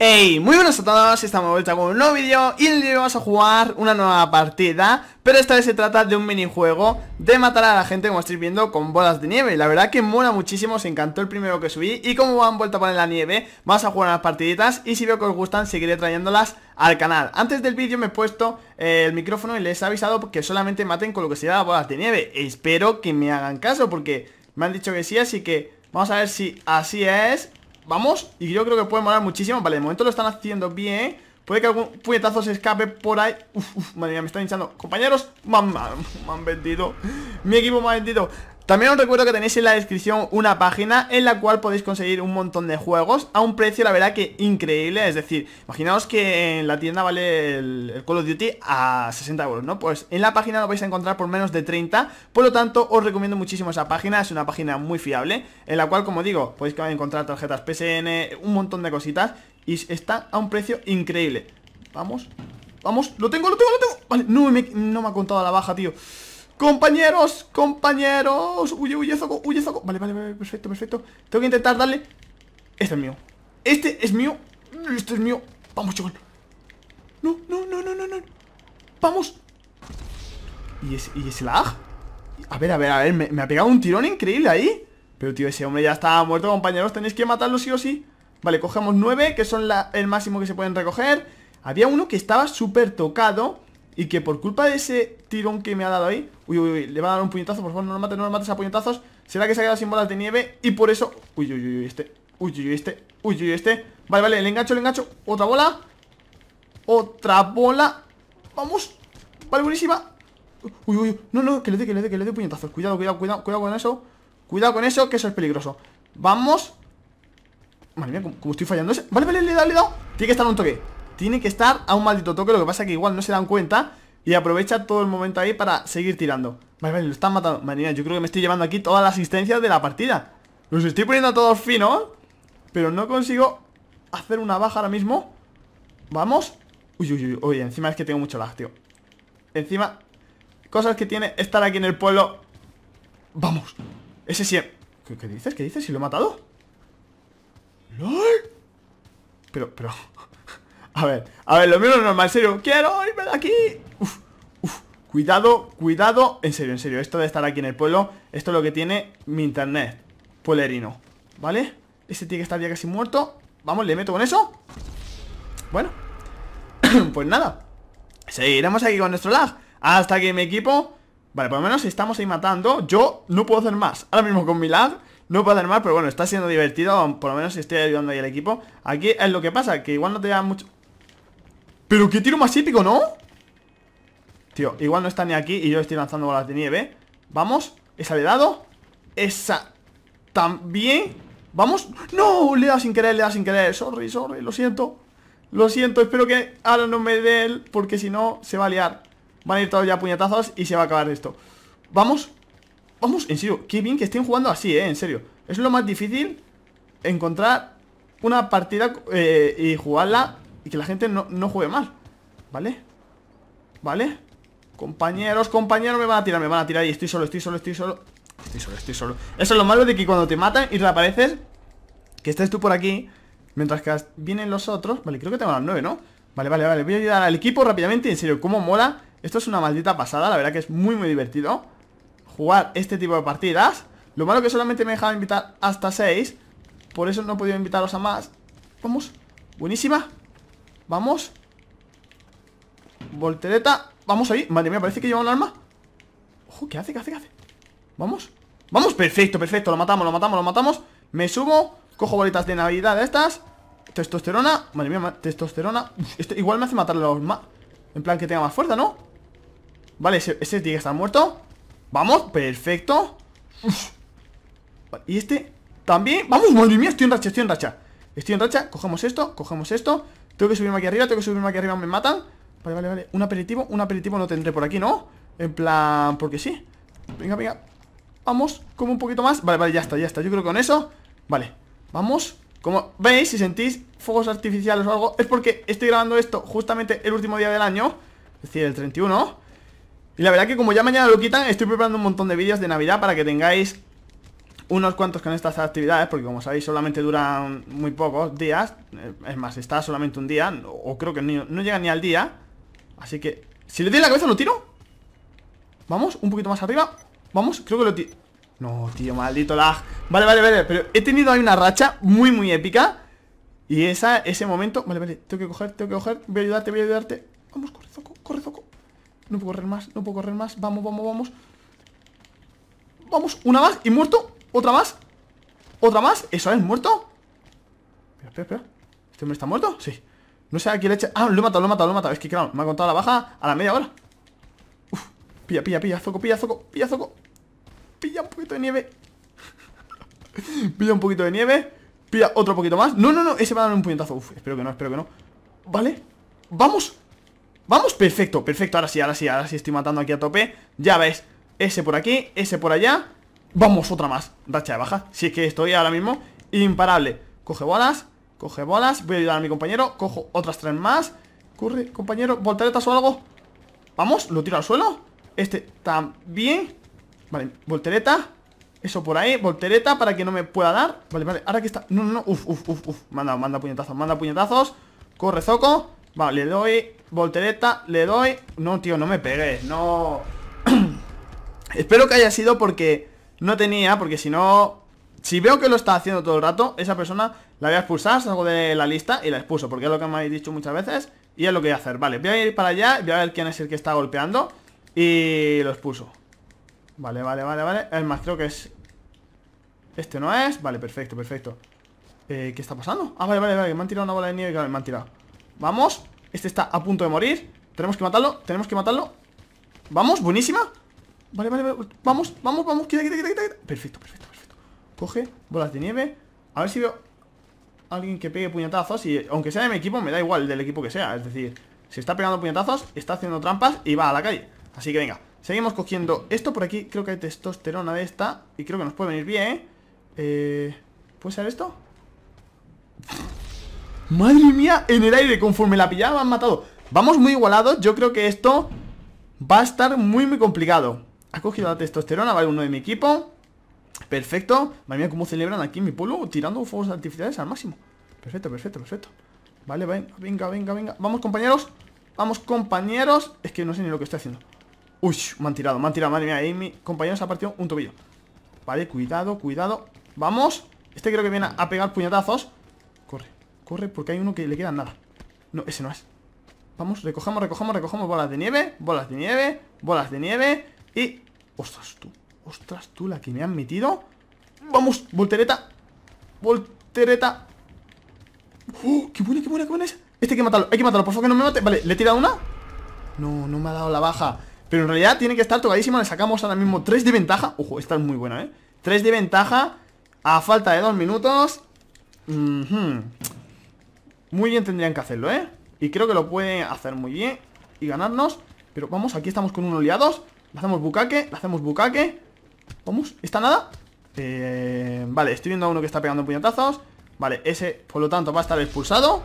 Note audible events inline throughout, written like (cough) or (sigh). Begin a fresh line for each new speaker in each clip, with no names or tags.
Hey, muy buenas a todos, estamos de vuelta con un nuevo vídeo y hoy vamos a jugar una nueva partida Pero esta vez se trata de un minijuego de matar a la gente como estáis viendo con bolas de nieve La verdad que mola muchísimo, os encantó el primero que subí y como han vuelto a poner la nieve Vamos a jugar unas partiditas y si veo que os gustan seguiré trayéndolas al canal Antes del vídeo me he puesto eh, el micrófono y les he avisado que solamente maten con lo que se llama bolas de nieve Espero que me hagan caso porque me han dicho que sí, así que vamos a ver si así es Vamos, y yo creo que puede molar muchísimo Vale, de momento lo están haciendo bien Puede que algún puñetazo se escape por ahí Uf, uf madre mía, me están hinchando Compañeros, han, me vendido Mi equipo me ha vendido también os recuerdo que tenéis en la descripción una página en la cual podéis conseguir un montón de juegos a un precio, la verdad, que increíble. Es decir, imaginaos que en la tienda vale el, Call of Duty a 60 euros, ¿no? Pues en la página lo vais a encontrar por menos de 30, por lo tanto os recomiendo muchísimo esa página, es una página muy fiable, en la cual, como digo, podéis encontrar tarjetas PSN, un montón de cositas, y está a un precio increíble. Vamos, vamos, lo tengo, lo tengo, lo tengo. no me, no me ha contado la baja, tío. Compañeros, compañeros Huye, huye, Zoco, huye, Zoco Vale, vale, vale, perfecto, perfecto Tengo que intentar darle Este es mío Este es mío Este es mío Vamos, chaval No, no, no, no, no, no Vamos ¿Y es ¿Y lag? A ver, a ver, a ver me, ha pegado un tirón increíble ahí Pero, tío, ese hombre ya está muerto, compañeros Tenéis que matarlo sí o sí Vale, cogemos nueve Que son el máximo que se pueden recoger Había uno que estaba súper tocado y que por culpa de ese tirón que me ha dado ahí Uy, uy, uy, le va a dar un puñetazo Por favor, no lo mates, no lo mates a puñetazos Será que se ha quedado sin bolas de nieve y por eso Uy, uy, uy, este, uy, uy, este Uy, uy, uy, este, vale, vale, le engancho, le engancho Otra bola Otra bola Vamos Vale, buenísima Uy, uy, no, no, que le dé, que le dé, que le dé puñetazos Cuidado, cuidado, cuidado, cuidado con eso Cuidado con eso, que eso es peligroso Vamos Madre mía, como, estoy fallando ese Vale, vale, le he dado, le he dado Tiene que estar un toque tiene que estar a un maldito toque, lo que pasa es que igual no se dan cuenta Y aprovecha todo el momento ahí para seguir tirando Vale, vale, lo están matando Marina, yo creo que me estoy llevando aquí toda la asistencia de la partida Los estoy poniendo a todos finos Pero no consigo hacer una baja ahora mismo Vamos Uy, uy, uy, uy, encima es que tengo mucho lag, tío Encima Cosas que tiene estar aquí en el pueblo Vamos Ese sí ¿Qué, ¿Qué, dices? ¿Qué dices? ¿Si lo he matado? ¡LOL! Pero, pero a ver, a ver, lo mío es normal, en serio Quiero irme de aquí uf, Cuidado, cuidado En serio, en serio, esto de estar aquí en el pueblo Esto es lo que tiene mi internet Polerino. ¿vale? Ese tío que está ya casi muerto Vamos, le meto con eso Bueno (clears throat) Pues nada Seguiremos aquí con nuestro lag Hasta que mi equipo Vale, por lo menos estamos ahí matando Yo no puedo hacer más Ahora mismo con mi lag no puedo hacer más Pero bueno, está siendo divertido Por lo menos estoy ayudando ahí al equipo Aquí es lo que pasa Que igual no te da mucho pero qué tiro más épico, ¿no? Tío, igual no está ni aquí y yo estoy lanzando balas de nieve Vamos, esa le he dado Esa también Vamos, no, le he dado sin querer, le he dado sin querer Sorry, sorry, lo siento Lo siento, espero que ahora no me dé él Porque si no, se va a liar Van a ir todos ya puñetazos y se va a acabar esto Vamos, vamos, en serio Qué bien que estén jugando así, eh, en serio Es lo más difícil encontrar una partida eh, y jugarla que la gente no, juegue mal ¿Vale? ¿Vale? Compañeros, compañeros, me van a tirar, me van a tirar Y estoy solo, estoy solo, estoy solo Estoy solo, estoy solo Eso es lo malo de que cuando te matan y reapareces Que estés tú por aquí Mientras que vienen los otros Vale, creo que tengo las 9, ¿no? Vale, vale, vale Voy a ayudar al equipo rápidamente En serio, cómo mola Esto es una maldita pasada La verdad que es muy, muy divertido Jugar este tipo de partidas Lo malo que solamente me dejado invitar hasta 6 Por eso no he podido invitaros a más Vamos Buenísima Vamos Voltereta Vamos ahí Madre mía, parece que lleva un arma Ojo, ¿qué hace? ¿Qué hace? ¿Qué hace? Vamos Vamos, perfecto, perfecto Lo matamos, lo matamos, lo matamos Me subo Cojo bolitas de navidad estas Testosterona Madre mía, testosterona este igual me hace matar a los más En plan que tenga más fuerza, ¿no? Vale, ese, ese tiene que estar muerto Vamos, perfecto Y este también ¡Vamos, madre mía! Estoy en racha, estoy en racha Estoy en racha Cogemos esto, cogemos esto tengo que subirme aquí arriba, tengo que subirme aquí arriba, me matan Vale, vale, vale, un aperitivo, un aperitivo no tendré por aquí, ¿no? En plan, porque sí Venga, venga, vamos, como un poquito más Vale, vale, ya está, ya está, yo creo que con eso Vale, vamos Como veis, si sentís fuegos artificiales o algo Es porque estoy grabando esto justamente el último día del año Es decir, el 31 Y la verdad que como ya mañana lo quitan Estoy preparando un montón de vídeos de Navidad para que tengáis unos cuantos con estas actividades, porque como sabéis solamente duran muy pocos días, eh, es más, está solamente un día, o creo que no llega ni al día, así que... Si le doy la cabeza lo tiro Vamos, un poquito más arriba Vamos, creo que lo tiro No, tío, maldito lag Vale, vale, vale, pero he tenido ahí una racha muy, muy épica Y esa, ese momento Vale, vale, tengo que coger, tengo que coger Voy a ayudarte, voy a ayudarte Vamos, corre, Zoco, corre, Zoco No puedo correr más, no puedo correr más Vamos, vamos, vamos Vamos, una más y muerto ¿Otra más? ¿Otra más? ¿Eso es muerto? Espera, espera, espera ¿Este hombre está muerto? Sí No sé a quién le echa... Ah, lo he matado, lo he matado, lo he matado Es que claro, me ha contado la baja a la media hora Uf, pilla, pilla, pilla, zoco, pilla, zoco, pilla, zoco Pilla un poquito de nieve (laughs) Pilla un poquito de nieve Pilla otro poquito más No, no, no, ese va a dar un puñetazo Uf, espero que no, espero que no Vale, vamos Vamos, perfecto, perfecto Ahora sí, ahora sí, ahora sí estoy matando aquí a tope Ya ves, ese por aquí, ese por allá Vamos, otra más, racha de baja Si es que estoy ahora mismo imparable Coge bolas, coge bolas Voy a ayudar a mi compañero, cojo otras tres más Corre, compañero, volteretas o algo Vamos, lo tiro al suelo Este también Vale, voltereta Eso por ahí, voltereta para que no me pueda dar Vale, vale, ahora que está... No, no, no, uf, uf, uf, uf Manda, manda puñetazos, manda puñetazos Corre Zoco Vale, le doy voltereta, le doy No, tío, no me pegues, no (clears throat) Espero que haya sido porque no tenía, porque si no... Si veo que lo está haciendo todo el rato, esa persona la voy a expulsar, salgo de la lista y la expuso porque es lo que me habéis dicho muchas veces y es lo que voy a hacer. Vale, voy a ir para allá, voy a ver quién es el que está golpeando y lo expuso Vale, vale, vale, vale. Es más, creo que es... Este no es. Vale, perfecto, perfecto. Eh, ¿Qué está pasando? Ah, vale, vale, vale. Me han tirado una bola de nieve. me han tirado. Vamos. Este está a punto de morir. Tenemos que matarlo. Tenemos que matarlo. Vamos, buenísima. Vale, vale, Vamos, vamos, vamos. Quita, quita, quita, quita. Perfecto, perfecto, perfecto. Coge bolas de nieve. A ver si veo alguien que pegue puñetazos. Y aunque sea de mi equipo, me da igual del equipo que sea. Es decir, si está pegando puñetazos, está haciendo trampas y va a la calle. Así que venga. Seguimos cogiendo esto por aquí. Creo que hay testosterona de esta. Y creo que nos puede venir bien, ¿eh? eh puede ser esto? ¡Madre mía! En el aire, conforme la pillaba, han matado. Vamos muy igualados. Yo creo que esto va a estar muy, muy complicado. Ha cogido la testosterona, vale, uno de mi equipo Perfecto Madre mía, cómo celebran aquí en mi pueblo Tirando fuegos artificiales al máximo Perfecto, perfecto, perfecto Vale, venga, venga, venga, venga Vamos, compañeros Vamos, compañeros Es que no sé ni lo que estoy haciendo Uy, me han tirado, me han tirado Madre mía, ahí mi compañero se ha partido un tobillo Vale, cuidado, cuidado Vamos Este creo que viene a pegar puñetazos Corre, corre porque hay uno que le queda nada No, ese no es Vamos, recojamos, recojamos, recogemos bolas de nieve Bolas de nieve Bolas de nieve y... ¡Ostras tú! ¡Ostras tú! La que me han metido. ¡Vamos! ¡Voltereta! ¡Voltereta! ¡Oh! ¡Qué buena, qué buena, qué buena es! Este hay que matarlo, hay que matarlo, por favor que no me mate Vale, le he tirado una No, no me ha dado la baja Pero en realidad tiene que estar tocadísima Le sacamos ahora mismo 3 de ventaja Ojo, esta es muy buena, ¿eh? 3 de ventaja A falta de 2 minutos Muy bien tendrían que hacerlo, ¿eh? Y creo que lo pueden hacer muy bien Y ganarnos Pero vamos, aquí estamos con uno liados le hacemos bucaque, le hacemos bucaque Vamos, ¿está nada? Eh, vale, estoy viendo a uno que está pegando puñetazos Vale, ese, por lo tanto, va a estar expulsado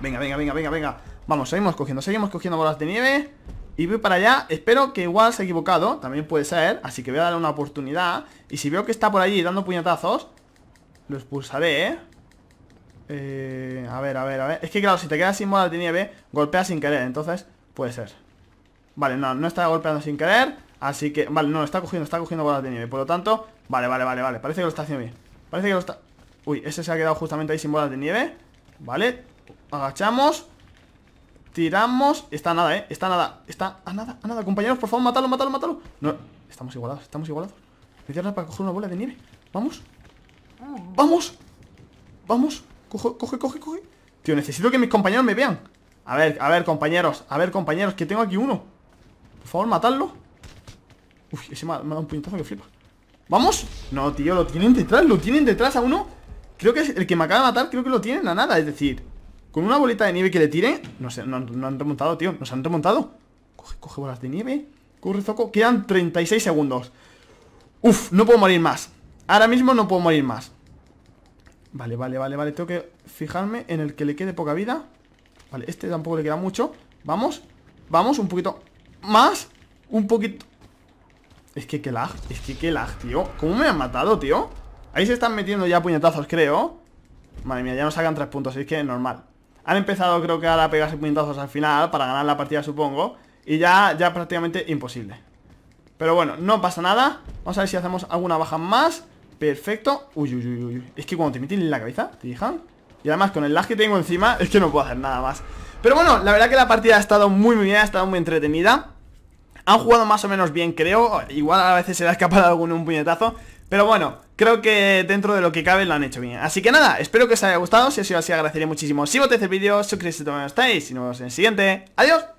Venga, venga, venga, venga, venga Vamos, seguimos cogiendo, seguimos cogiendo bolas de nieve Y voy para allá, espero que igual se ha equivocado También puede ser, así que voy a darle una oportunidad Y si veo que está por allí dando puñetazos Lo expulsaré, ¿eh? Eh, a ver, a ver, a ver Es que claro, si te quedas sin bolas de nieve Golpeas sin querer, entonces puede ser Vale, no, no está golpeando sin querer Así que, vale, no, está cogiendo, está cogiendo bolas de nieve Por lo tanto, vale, vale, vale, vale Parece que lo está haciendo bien Parece que lo está... Uy, ese se ha quedado justamente ahí sin bolas de nieve Vale, agachamos Tiramos Está nada, eh, está nada, está a nada, a nada Compañeros, por favor, matadlo, matadlo, matadlo No, estamos igualados, estamos igualados Necesitamos para coger una bola de nieve, vamos Vamos Vamos, coge, coge, coge, coge Tío, necesito que mis compañeros me vean A ver, a ver, compañeros, a ver, compañeros Que tengo aquí uno por favor, matarlo Uf, ese me ha, dado un puñetazo que flipa ¡Vamos! No, tío, lo tienen detrás, lo tienen detrás a uno Creo que es el que me acaba de matar, creo que lo tienen a nada Es decir, con una bolita de nieve que le tire No sé, no, han remontado, tío Nos han remontado Coge, coge bolas de nieve Corre, Zoco Quedan 36 segundos Uf, no puedo morir más Ahora mismo no puedo morir más Vale, vale, vale, vale Tengo que fijarme en el que le quede poca vida Vale, este tampoco le queda mucho Vamos, vamos, un poquito más un poquito Es que qué lag, es que qué lag, tío ¿Cómo me han matado, tío? Ahí se están metiendo ya puñetazos, creo Madre mía, ya nos sacan tres puntos, es que es normal Han empezado, creo que ahora a pegarse puñetazos al final Para ganar la partida, supongo Y ya, ya prácticamente imposible Pero bueno, no pasa nada Vamos a ver si hacemos alguna baja más Perfecto Uy, uy, uy, uy Es que cuando te meten en la cabeza, te dejan Y además con el lag que tengo encima Es que no puedo hacer nada más pero bueno, la verdad que la partida ha estado muy, muy bien, ha estado muy entretenida. Han jugado más o menos bien, creo. Igual a veces se le ha escapado (laughs) algún un puñetazo. Pero bueno, creo que dentro de lo que cabe lo han hecho bien. Así que nada, espero que os haya gustado. Si ha sido así, agradecería muchísimo si votéis el vídeo, suscribiros si estáis. Y nos vemos en el siguiente. Adiós.